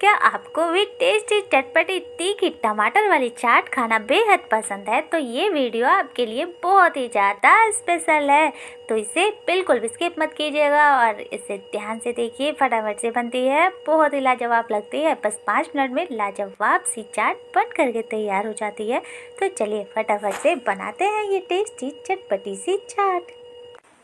क्या आपको भी टेस्टी चटपटी तीखी टमाटर वाली चाट खाना बेहद पसंद है तो ये वीडियो आपके लिए बहुत ही ज़्यादा स्पेशल है तो इसे बिल्कुल भी स्किप मत कीजिएगा और इसे ध्यान से देखिए फटाफट से बनती है बहुत ही लाजवाब लगती है बस पाँच मिनट में लाजवाब सी चाट बन करके तैयार हो जाती है तो चलिए फटाफट से बनाते हैं ये टेस्टी चटपटी सी chaat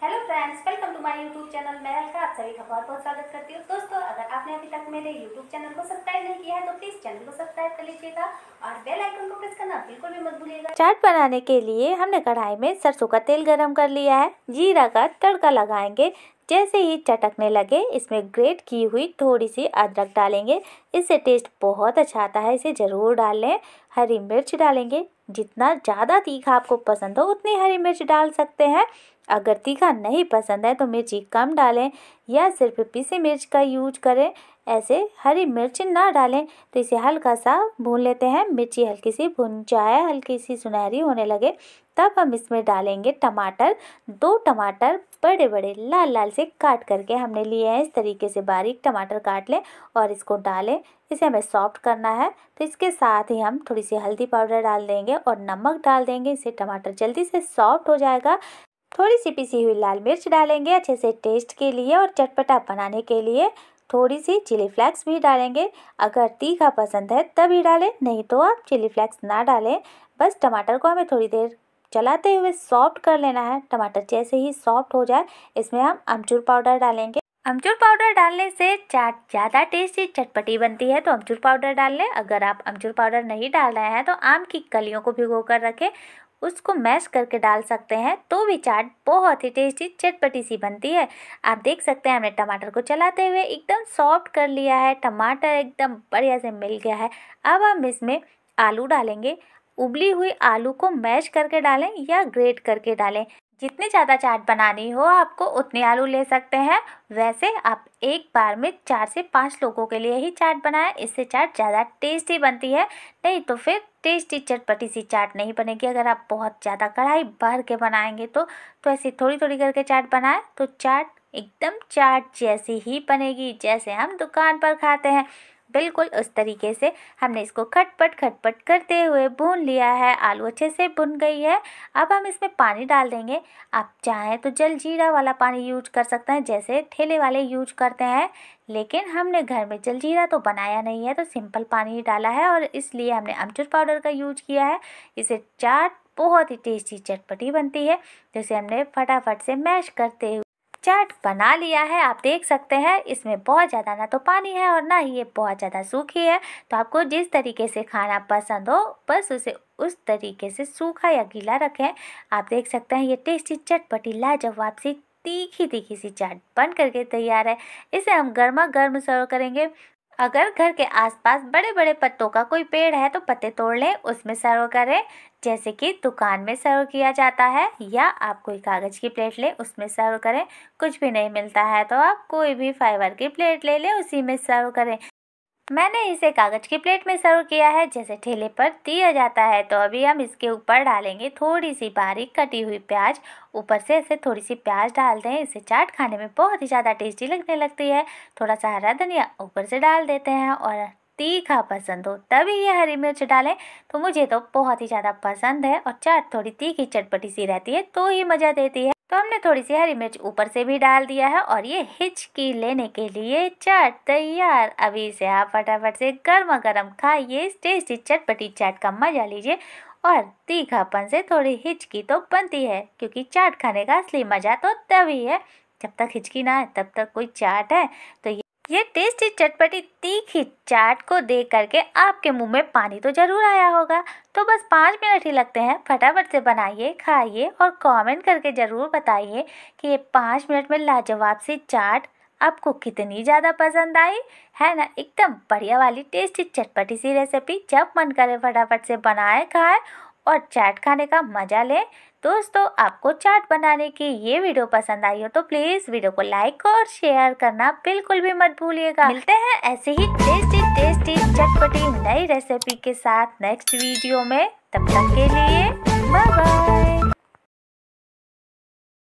hello friends welcome to my YouTube channel मैं अलका आप सभी का बहुत बहुत स्वागत करती हूँ दोस्तों अगर आपने अभी तक मेरे यूट्यूब चैनल को सब्सक्राइब नहीं किया है तो प्लीज़ चैनल को सब्सक्राइब कर लीजिएगा और बेल आइकन को प्रेस करना बिल्कुल भी मत भूलिएगा चाट बनाने के लिए हमने कढ़ाई में सरसों का तेल गर्म कर लिया है जीरा का तड़का लगाएंगे जैसे ही चटकने लगे इसमें ग्रेट की हुई थोड़ी सी अदरक डालेंगे इससे टेस्ट बहुत अच्छा आता है इसे ज़रूर डाल लें हरी मिर्च डालेंगे जितना ज़्यादा तीखा आपको पसंद हो उतनी हरी मिर्च डाल सकते हैं अगर तीखा नहीं पसंद है तो मिर्ची कम डालें या सिर्फ पीसी मिर्च का यूज करें ऐसे हरी मिर्च ना डालें तो इसे हल्का सा भून लेते हैं मिर्ची हल्की सी भुन जाए हल्की सी सुनहरी होने लगे तब हम इसमें डालेंगे टमाटर दो टमाटर बड़े बड़े लाल लाल से काट करके हमने लिए हैं इस तरीके से बारीक टमाटर काट लें और इसको डालें इसे हमें सॉफ्ट करना है तो इसके साथ ही हम थोड़ी सी हल्दी पाउडर डाल देंगे और नमक डाल देंगे इससे टमाटर जल्दी से सॉफ्ट हो जाएगा थोड़ी सी पिसी हुई लाल मिर्च डालेंगे अच्छे से टेस्ट के लिए और चटपटा बनाने के लिए थोड़ी सी चिली फ्लेक्स भी डालेंगे अगर तीखा पसंद है तभी डालें नहीं तो आप चिली फ्लेक्स ना डालें बस टमाटर को हमें थोड़ी देर चलाते हुए सॉफ्ट कर लेना है टमाटर जैसे ही सॉफ्ट हो जाए इसमें हम अमचूर पाउडर डालेंगे अमचूर पाउडर डालने से चाट ज़्यादा टेस्टी चटपटी बनती है तो अमचूर पाउडर डाल लें अगर आप अमचूर पाउडर नहीं डाल रहे हैं तो आम की कलियों को भिगो कर रखें उसको मैश करके डाल सकते हैं तो भी चाट बहुत ही टेस्टी चटपटी सी बनती है आप देख सकते हैं हमने टमाटर को चलाते हुए एकदम सॉफ्ट कर लिया है टमाटर एकदम बढ़िया से मिल गया है अब हम इसमें आलू डालेंगे उबली हुई आलू को मैश करके डालें या ग्रेट करके डालें जितने ज़्यादा चाट बनानी हो आपको उतने आलू ले सकते हैं वैसे आप एक बार में चार से पाँच लोगों के लिए ही चाट बनाएं इससे चाट ज़्यादा टेस्टी बनती है नहीं तो फिर टेस्टी चटपटी सी चाट नहीं बनेगी अगर आप बहुत ज़्यादा कढ़ाई भर के बनाएंगे तो तो ऐसे थोड़ी थोड़ी करके चाट बनाएं तो चाट एकदम चाट जैसी ही बनेगी जैसे हम दुकान पर खाते हैं बिल्कुल उस तरीके से हमने इसको खटपट खटपट करते हुए भून लिया है आलू अच्छे से भुन गई है अब हम इसमें पानी डाल देंगे आप चाहें तो जल जीरा वाला पानी यूज कर सकते हैं जैसे ठेले वाले यूज करते हैं लेकिन हमने घर में जल जीरा तो बनाया नहीं है तो सिंपल पानी डाला है और इसलिए हमने अमचूर पाउडर का यूज किया है इसे चाट बहुत ही टेस्टी चटपटी बनती है जिसे हमने फटाफट से मैश करते हुए चाट बना लिया है आप देख सकते हैं इसमें बहुत ज़्यादा ना तो पानी है और ना ही ये बहुत ज़्यादा सूखी है तो आपको जिस तरीके से खाना पसंद हो बस उसे उस तरीके से सूखा या गीला रखें आप देख सकते हैं ये टेस्टी चटपटी लाजवाब सी तीखी तीखी सी चाट बन करके तैयार है इसे हम गर्मा गर्म सर्व करेंगे अगर घर के आसपास बड़े बड़े पत्तों का कोई पेड़ है तो पत्ते तोड़ लें उसमें सर्व करें जैसे कि दुकान में सर्व किया जाता है या आप कोई कागज़ की प्लेट लें उसमें सर्व करें कुछ भी नहीं मिलता है तो आप कोई भी फाइबर की प्लेट ले लें उसी में सर्व करें मैंने इसे कागज़ की प्लेट में सर्व किया है जैसे ठेले पर दिया जाता है तो अभी हम इसके ऊपर डालेंगे थोड़ी सी बारीक कटी हुई प्याज ऊपर से ऐसे थोड़ी सी प्याज डाल दें इसे चाट खाने में बहुत ही ज़्यादा टेस्टी लगने लगती है थोड़ा सा हरा धनिया ऊपर से डाल देते हैं और तीखा पसंद हो तभी ये हरी मिर्च डालें तो मुझे तो बहुत ही ज़्यादा पसंद है और चाट थोड़ी तीखी चटपटी सी रहती है तो ही मज़ा देती है तो हमने थोड़ी सी हरी मिर्च ऊपर से भी डाल दिया है और ये हिचकी लेने के लिए चाट तैयार अभी से आप फटाफट से गर्मा गर्म खाइए टेस्टी चटपटी चाट का मजा लीजिए और तीखापन से थोड़ी हिचकी तो बनती है क्योंकि चाट खाने का असली मज़ा तो तभी है जब तक हिचकी ना है तब तक कोई चाट है तो ये ये टेस्टी चटपटी तीखी चाट को देख करके आपके मुंह में पानी तो ज़रूर आया होगा तो बस पाँच मिनट ही लगते हैं फटाफट से बनाइए खाइए और कमेंट करके ज़रूर बताइए कि ये पाँच मिनट में लाजवाब सी चाट आपको कितनी ज़्यादा पसंद आई है ना एकदम बढ़िया वाली टेस्टी चटपटी सी रेसिपी जब मन करे फटाफट से बनाए खाए और चाट खाने का मज़ा लें दोस्तों आपको चाट बनाने की ये वीडियो पसंद आई हो तो प्लीज़ वीडियो को लाइक और शेयर करना बिल्कुल भी मत भूलिएगा मिलते हैं ऐसे ही टेस्टी टेस्टी चटपटी नई रेसिपी के साथ नेक्स्ट वीडियो में तब तक के लिए बाय बाय